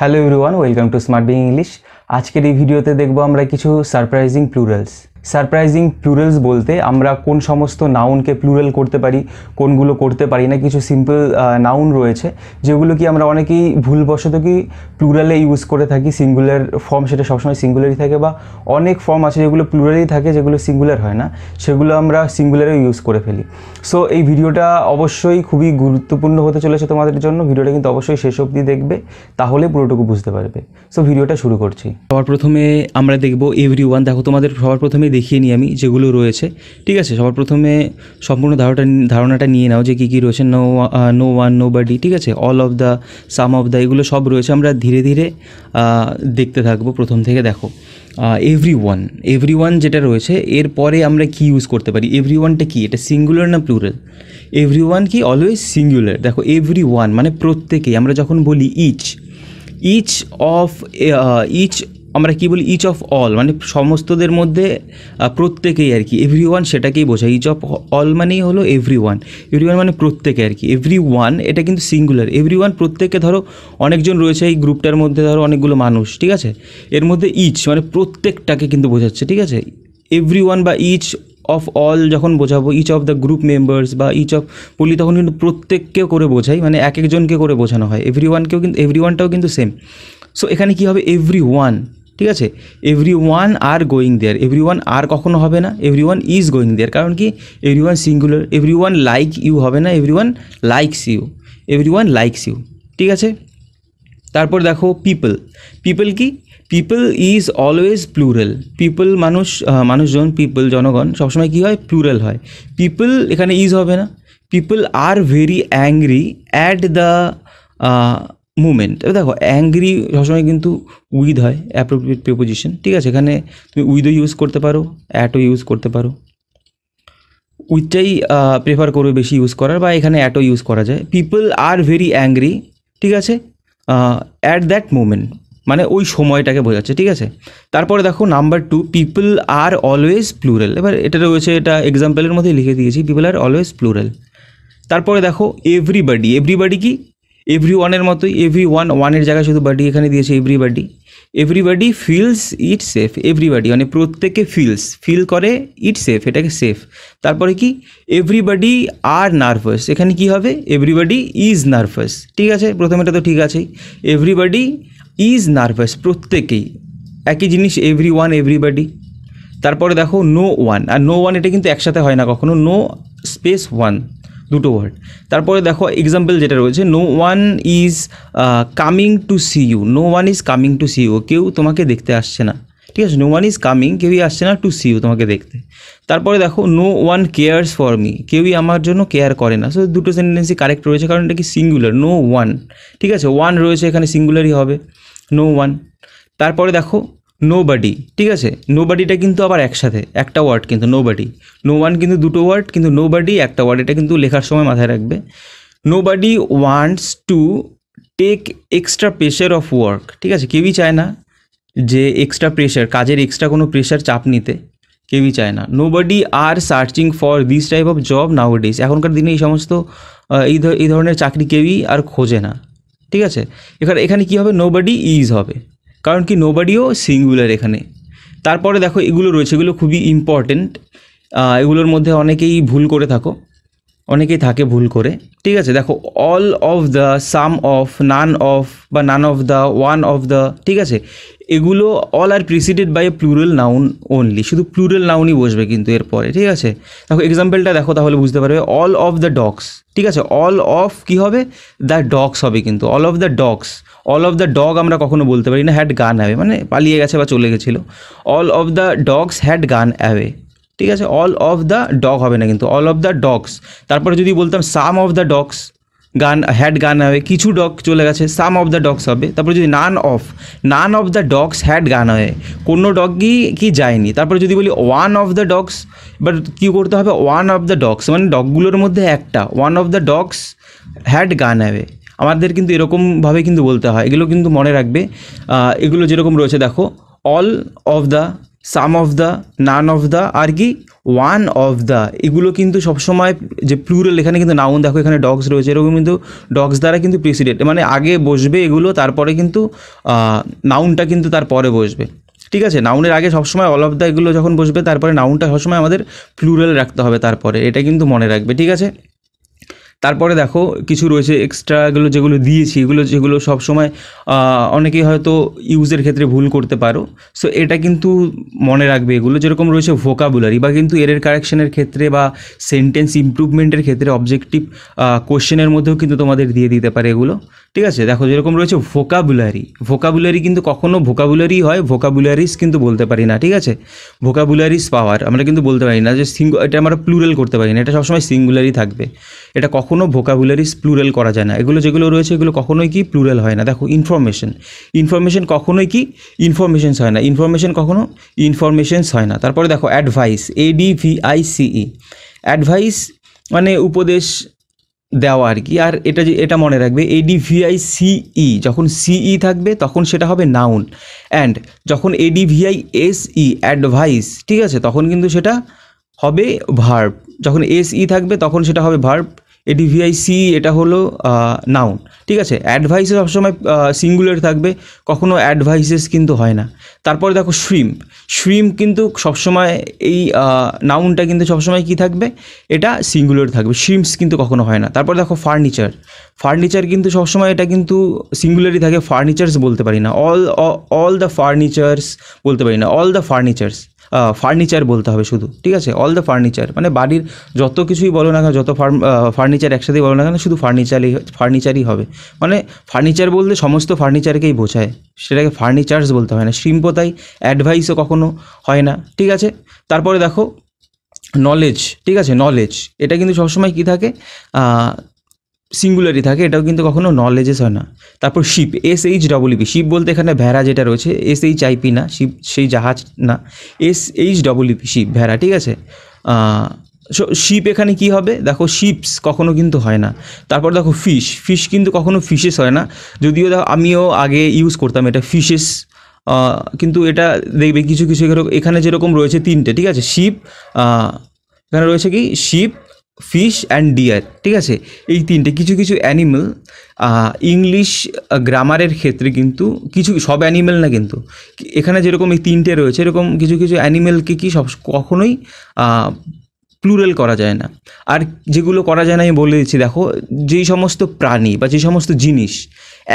hello everyone welcome to smart being English আজকের এই ভিডিওতে দেখব আমরা কিছু সারপ্রাইজিং প্লুরালস সারপ্রাইজিং প্লুরালস বলতে আমরা কোন সমস্ত নাউনকে প্লুরাল করতে পারি কোনগুলো করতে পারি না কিছু সিম্পল নাউন রয়েছে যেগুলো কি আমরা অনেকেই ভুলবশত কি প্লুরালে ইউজ করে থাকি সিঙ্গুলার ফর্ম সেটা সবসময় সিঙ্গুলারই থাকে বা অনেক ফর্ম আছে যেগুলো প্লুরালই থাকে যেগুলো সিঙ্গুলার হয় না সেগুলো আমরা সিঙ্গুলারেও ইউজ করে ফেলি সো এই ভিডিওটা অবশ্যই খুবই গুরুত্বপূর্ণ হতে চলেছে তোমাদের জন্য ভিডিওটা কিন্তু অবশ্যই শেষ অবধি দেখবে তাহলে পুরোটুকু বুঝতে পারবে সো ভিডিওটা শুরু করছি সবার প্রথমে আমরা দেখবো এভরি ওয়ান দেখো তোমাদের সবার প্রথমে দেখিয়ে নিই আমি যেগুলো রয়েছে ঠিক আছে সবার প্রথমে সম্পূর্ণ ধারণা ধারণাটা নিয়ে নাও যে কী কী রয়েছে no no one nobody ঠিক আছে all of the some of the এগুলো সব রয়েছে আমরা ধীরে ধীরে দেখতে থাকবো প্রথম থেকে দেখো এভরি ওয়ান এভরি ওয়ান যেটা রয়েছে এরপরে আমরা কী ইউজ করতে পারি এভরি ওয়ানটা কী এটা সিঙ্গুলার না প্লুরাল এভরি ওয়ান কি অলওয়েজ সিঙ্গুলার দেখো এভরি ওয়ান মানে প্রত্যেকেই আমরা যখন বলি ইচ ইচ অফ ইচ আমরা কি বলি ইচ অফ অল মানে সমস্তদের মধ্যে প্রত্যেকেই আর কি এভরি ওয়ান সেটাকেই বোঝায় ইচ অফ অল মানেই হলো এভরি ওয়ান এভরি ওয়ান মানে প্রত্যেকে আর কি এভরি ওয়ান এটা কিন্তু সিঙ্গুলার এভরি ওয়ান প্রত্যেকে ধরো অনেকজন রয়েছে এই গ্রুপটার মধ্যে ধরো অনেকগুলো মানুষ ঠিক আছে এর মধ্যে ইচ মানে প্রত্যেকটাকে কিন্তু বোঝাচ্ছে ঠিক আছে এভরি ওয়ান বা ইচ অফ অল যখন বোঝাবো each of the group members বা ইচ অফ বলি তখন কিন্তু প্রত্যেককেও করে বোঝাই মানে এক একজনকে করে বোঝানো হয় এভরি ওয়ানকেও কিন্তু এভরি ওয়ানটাও কিন্তু সেম সো এখানে কী হবে এভরি ওয়ান ঠিক আছে everyone are going there everyone are কখনো হবে না everyone is going there কারণ কি everyone singular everyone like you হবে না everyone likes you everyone likes you ঠিক আছে তারপর দেখো পিপল পিপল কি people is always plural people মানুষ মানুষজন পিপল জনগণ সবসময় কী হয় প্লুরাল হয় পিপল এখানে ইজ হবে না people are very angry at the movement তবে দেখো অ্যাঙ্গ্রি সবসময় কিন্তু উইথ হয় অ্যাপ্রোপ্রিয়েট প্রিপোজিশন ঠিক আছে এখানে তুমি উইথও ইউজ করতে পারো অ্যাটও ইউজ করতে পারো উইথটাই প্রেফার করবে বেশি ইউজ করার বা এখানে অ্যাটও ইউজ করা যায় পিপল আর ভেরি অ্যাঙ্গ্রি ঠিক আছে অ্যাট দ্যাট মোমেন্ট মানে ওই সময়টাকে বোঝাচ্ছে ঠিক আছে তারপরে দেখো number two people are always plural এবার এটা রয়েছে এটা এক্সাম্পলের মধ্যে লিখে দিয়েছি পিপল আর অলওয়েজ প্লুরাল তারপরে দেখো এভরিবাডি এভরিবাডি কি এভরি ওয়ানের মতোই এভরি ওয়ান ওয়ানের জায়গায় শুধু বাডি এখানে দিয়েছে everybody everybody feels it safe everybody মানে প্রত্যেকে ফিলস ফিল করে ইট সেফ এটাকে সেফ তারপরে কি এভরিবাডি আর নার্ভাস এখানে কি হবে এভরিবাডি ইজ নার্ভাস ঠিক আছে প্রথমেটা তো ঠিক আছেই এভরিবাডি ইজ নার্ভাস প্রত্যেকেই একই জিনিস এভরি ওয়ান এভরিবাডি তারপরে দেখো no one are no one এটা কিন্তু একসাথে হয় না কখনো নো স্পেস ওয়ান দুটো ওয়ার্ড তারপরে দেখো এক্সাম্পল যেটা রয়েছে no one is coming to see you no one is coming to see you কেউ তোমাকে দেখতে আসছে না ঠিক আছে নো ওয়ান ইজ কামিং কেউই আসছে না টু সি ইউ তোমাকে দেখতে তারপরে দেখো no one cares for me কেউই আমার জন্য কেয়ার করে না সো দুটো সেন্টেন্সই কারেক্ট রয়েছে কারণ এটা কি সিঙ্গুলার নো ওয়ান ঠিক আছে ওয়ান রয়েছে এখানে সিঙ্গুলারই হবে নো ওয়ান তারপরে দেখো নো বাডি ঠিক আছে নো বাডিটা কিন্তু আবার একসাথে একটা ওয়ার্ড কিন্তু নো বাডি নো ওয়ান কিন্তু দুটো ওয়ার্ড কিন্তু নো বাডি একটা ওয়ার্ড এটা কিন্তু লেখার সময় মাথায় রাখবে nobody wants to take extra pressure of work ঠিক আছে কেউই চায় না যে এক্সট্রা প্রেশার কাজের এক্সট্রা কোনো প্রেশার চাপ নিতে কেউই চায় না nobody are searching for this type of job nowadays এখনকার দিনে এই সমস্ত এই এই ধরনের চাকরি কেউই আর খোঁজে না ঠিক আছে এখানে এখানে কী হবে বাডি ইজ হবে কারণ কি নোবাডিও সিঙ্গুলার এখানে তারপরে দেখো এগুলো রয়েছে এগুলো খুবই ইম্পর্টেন্ট এগুলোর মধ্যে অনেকেই ভুল করে থাকো অনেকেই থাকে ভুল করে ঠিক আছে দেখো all of the some of none of বা none of the one of the ঠিক আছে এগুলো all are preceded by a plural noun only শুধু প্লুরাল নাউনই বসবে কিন্তু এরপরে ঠিক আছে দেখো এক্সাম্পলটা দেখো তাহলে বুঝতে পারবে অল অফ দ্য ডগস ঠিক আছে অল অফ কি হবে দ্য ডগস হবে কিন্তু all of the dogs all of the dog আমরা কখনো বলতে পারি না হ্যাড গান অ্যাভে মানে পালিয়ে গেছে বা চলে গেছিলো all of the dogs had gone away ঠিক আছে অল অফ দ্য ডগ হবে না কিন্তু অল অফ দ্য ডগস তারপরে যদি বলতাম some of the dogs gone had gone হবে কিছু ডগ চলে গেছে সাম অফ দ্য ডগস হবে তারপরে যদি none of none of the dogs had gone হয় কোনো ডগই কি যায়নি তারপরে যদি বলি one of the dogs but কী করতে হবে ওয়ান অফ দ্য ডগস মানে ডগগুলোর মধ্যে একটা one of the dogs had gone হবে আমাদের কিন্তু এরকমভাবে কিন্তু বলতে হয় এগুলো কিন্তু মনে রাখবে এগুলো যেরকম রয়েছে দেখো all of the some of the none of the আর কি ওয়ান অফ দ্য এগুলো কিন্তু সবসময় যে প্লুরাল এখানে কিন্তু নাউন দেখো এখানে ডগস রয়েছে এরকম কিন্তু ডগস দ্বারা কিন্তু প্রেসিডেন্ট মানে আগে বসবে এগুলো তারপরে কিন্তু নাউনটা কিন্তু তারপরে বসবে ঠিক আছে নাউনের আগে সবসময় অল অফ দ্য এগুলো যখন বসবে তারপরে নাউনটা সবসময় আমাদের প্লুরাল রাখতে হবে তারপরে এটা কিন্তু মনে রাখবে ঠিক আছে তারপরে দেখো কিছু রয়েছে এক্সট্রাগুলো যেগুলো দিয়েছি এগুলো যেগুলো সব সময় অনেকেই হয়তো ইউজের ক্ষেত্রে ভুল করতে পারো সো এটা কিন্তু মনে রাখবে এগুলো যেরকম রয়েছে ভোকাবুলারি বা কিন্তু এরের কারেকশনের ক্ষেত্রে বা সেন্টেন্স ইম্প্রুভমেন্টের ক্ষেত্রে অবজেক্টিভ কোশ্চেনের মধ্যেও কিন্তু তোমাদের দিয়ে দিতে পারে এগুলো ঠিক আছে দেখো যেরকম রয়েছে ভোকাবুলারি ভোকাবুলারি কিন্তু কখনো ভোকাবুলারি হয় ভোকাবুলারিস কিন্তু বলতে পারি না ঠিক আছে ভোকাবুলারিস পাওয়ার আমরা কিন্তু বলতে পারি না যে সিঙ্গ এটা আমরা প্লুরাল করতে পারি না এটা সবসময় সিঙ্গুলারই থাকবে এটা কখন কখনো ভোকাবুলারিস প্লুরাল করা যায় না এগুলো যেগুলো রয়েছে এগুলো কখনোই কি প্লুরাল হয় না দেখো ইনফরমেশন ইনফরমেশন কখনোই কি ইনফরমেশনস হয় না ইনফরমেশন কখনো ইনফরমেশনস হয় না তারপরে দেখো advice A D V C E advice মানে উপদেশ দেওয়া আর কি আর এটা যে এটা মনে রাখবে এডি সি সিই যখন সিই e থাকবে তখন সেটা হবে নাউন অ্যান্ড যখন A D V I S E advise ঠিক আছে তখন কিন্তু সেটা হবে ভার্ব যখন এস ই e থাকবে তখন সেটা হবে ভার্ব এডিভিআই সি এটা হলো নাউন ঠিক আছে অ্যাডভাইসে সবসময় সিঙ্গুলার থাকবে কখনো অ্যাডভাইসেস কিন্তু হয় না তারপরে দেখো শ্রিম্প শ্রিম্প কিন্তু সবসময় এই নাউনটা কিন্তু সবসময় কি থাকবে এটা সিঙ্গুলার থাকবে শ্রিম্পস কিন্তু কখনো হয় না তারপর দেখো ফার্নিচার ফার্নিচার কিন্তু সবসময় এটা কিন্তু সিঙ্গুলারই থাকে ফার্নিচার্স বলতে পারি না অল অল দ্য ফার্নিচার্স বলতে পারি না অল দ্য ফার্নিচার্স ফার্নিচার বলতে হবে শুধু ঠিক আছে অল দ্য ফার্নিচার মানে বাড়ির যত কিছুই বলো না কেন যত ফার্ম ফার্নিচার একসাথেই বলো না কেন শুধু ফার্নিচারই ফার্নিচারই হবে মানে ফার্নিচার বলতে সমস্ত ফার্নিচারকেই বোঝায় সেটাকে ফার্নিচার্স বলতে হয় না শিল্প তাই অ্যাডভাইসও কখনো হয় না ঠিক আছে তারপরে দেখো নলেজ ঠিক আছে নলেজ এটা কিন্তু সবসময় কী থাকে সিঙ্গুলারই থাকে এটাও কিন্তু কখনো নলেজেস হয় না তারপর ship S H double P ship বলতে এখানে ভেড়া যেটা রয়েছে এস এইচ আইপি না শিপ সেই জাহাজ না এস এইচ ডবলিপি শিপ ভেড়া ঠিক আছে সো শিপ এখানে কি হবে দেখো শিপস কখনো কিন্তু হয় না তারপর দেখো ফিশ ফিশ কিন্তু কখনো ফিশেস হয় না যদিও দেখো আমিও আগে ইউজ করতাম এটা ফিশেস কিন্তু এটা দেখবে কিছু কিছু এখানে যেরকম রয়েছে তিনটে ঠিক আছে শিপ এখানে রয়েছে কি শিপ ফিশ অ্যান্ড ডিয়ার ঠিক আছে এই তিনটে কিছু কিছু অ্যানিমেল ইংলিশ গ্রামারের ক্ষেত্রে কিন্তু কিছু সব অ্যানিমেল না কিন্তু এখানে যেরকম এই তিনটে রয়েছে এরকম কিছু কিছু অ্যানিমেলকে কি সব কখনোই প্লুরাল করা যায় না আর যেগুলো করা যায় না আমি বলে দিচ্ছি দেখো যেই সমস্ত প্রাণী বা যে সমস্ত জিনিস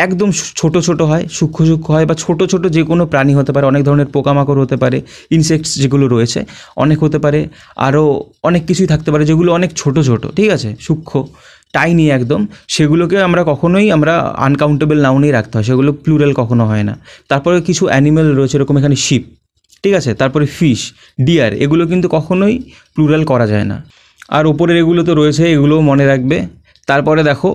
একদম ছোট ছোট হয় সূক্ষ্ম সূক্ষ্ম হয় বা ছোট ছোট যে কোনো প্রাণী হতে পারে অনেক ধরনের পোকামাকড় হতে পারে ইনসেক্টস যেগুলো রয়েছে অনেক হতে পারে আরও অনেক কিছুই থাকতে পারে যেগুলো অনেক ছোট ছোট ঠিক আছে সূক্ষ্ম টাইনি একদম সেগুলোকে আমরা কখনোই আমরা আনকাউন্টেবল নাউনেই রাখতে হয় সেগুলো প্লুরাল কখনো হয় না তারপরে কিছু অ্যানিমেল রয়েছে এরকম এখানে শিপ ঠিক আছে তারপরে ফিশ ডিয়ার এগুলো কিন্তু কখনোই প্লুরাল করা যায় না আর ওপরের এগুলো তো রয়েছে এগুলোও মনে রাখবে তারপরে দেখো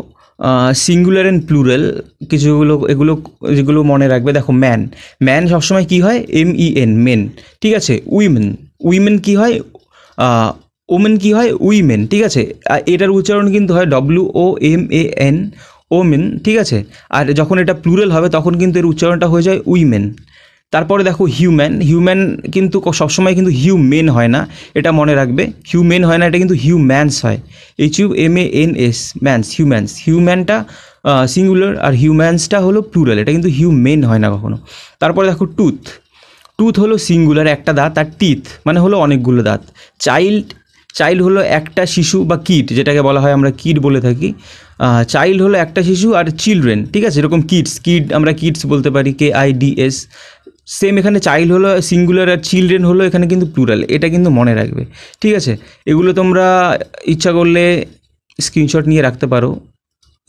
সিঙ্গুলার অ্যান্ড প্লুরাল কিছুগুলো এগুলো যেগুলো মনে রাখবে দেখো ম্যান ম্যান সবসময় কী হয় এম ই এন মেন ঠিক আছে উইমেন উইমেন কী হয় ওমেন কী হয় উইমেন ঠিক আছে এটার উচ্চারণ কিন্তু হয় W O M A N women ঠিক আছে আর যখন এটা প্লুরাল হবে তখন কিন্তু এর উচ্চারণটা হয়ে যায় উইমেন তারপরে দেখো হিউম্যান হিউম্যান কিন্তু সবসময় কিন্তু হিউমেন হয় না এটা মনে রাখবে হিউমেন হয় না এটা কিন্তু হিউম্যানস হয় H U M A N S mans humans হিউম্যানটা সিঙ্গুলার আর হিউম্যানসটা হলো প্লুরাল এটা কিন্তু হিউমেন হয় না কখনো তারপরে দেখো টুথ টুথ হলো সিঙ্গুলার একটা দাঁত আর টিথ মানে হলো অনেকগুলো দাঁত চাইল্ড চাইল্ড হলো একটা শিশু বা কিট যেটাকে বলা হয় আমরা কিট বলে থাকি চাইল্ড হলো একটা শিশু আর চিলড্রেন ঠিক আছে এরকম কিডস কিড আমরা কিডস বলতে পারি K I D S same এখানে চাইল্ড হলো সিঙ্গুলার আর চিলড্রেন হলো এখানে কিন্তু প্লুরাল এটা কিন্তু মনে রাখবে ঠিক আছে এগুলো তোমরা ইচ্ছা করলে স্ক্রিনশট নিয়ে রাখতে পারো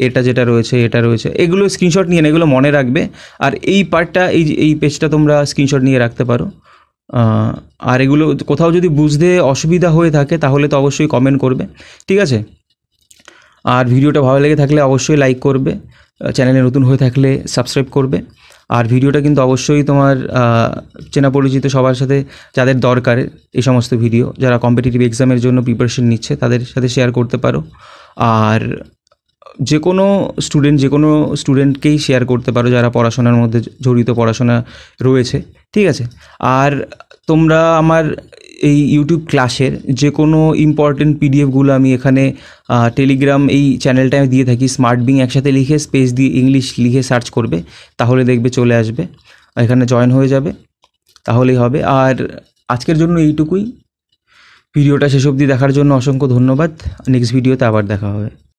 এটা যেটা রয়েছে এটা রয়েছে এগুলো স্ক্রিনশট নিয়ে এগুলো মনে রাখবে আর এই পার্টটা এই এই পেজটা তোমরা স্ক্রিনশট নিয়ে রাখতে পারো আর এগুলো কোথাও যদি বুঝতে অসুবিধা হয়ে থাকে তাহলে তো অবশ্যই কমেন্ট করবে ঠিক আছে আর ভিডিওটা ভালো লেগে থাকলে অবশ্যই লাইক করবে চ্যানেলে নতুন হয়ে থাকলে সাবস্ক্রাইব করবে আর ভিডিওটা কিন্তু অবশ্যই তোমার চেনা পরিচিত সবার সাথে যাদের দরকার এই সমস্ত ভিডিও যারা কম্পিটিটিভ এক্সামের জন্য প্রিপারেশন নিচ্ছে তাদের সাথে শেয়ার করতে পারো আর যে কোনো স্টুডেন্ট যে কোনো স্টুডেন্টকেই শেয়ার করতে পারো যারা পড়াশোনার মধ্যে জড়িত পড়াশোনা রয়েছে ঠিক আছে আর তোমরা আমার এই ইউটিউব ক্লাসের যে কোনো ইম্পর্টেন্ট পিডিএফগুলো আমি এখানে টেলিগ্রাম এই চ্যানেলটা আমি দিয়ে থাকি স্মার্ট বিং একসাথে লিখে স্পেস দিয়ে ইংলিশ লিখে সার্চ করবে তাহলে দেখবে চলে আসবে এখানে জয়েন হয়ে যাবে তাহলেই হবে আর আজকের জন্য এইটুকুই ভিডিওটা শেষ অবধি দেখার জন্য অসংখ্য ধন্যবাদ নেক্সট ভিডিওতে আবার দেখা হবে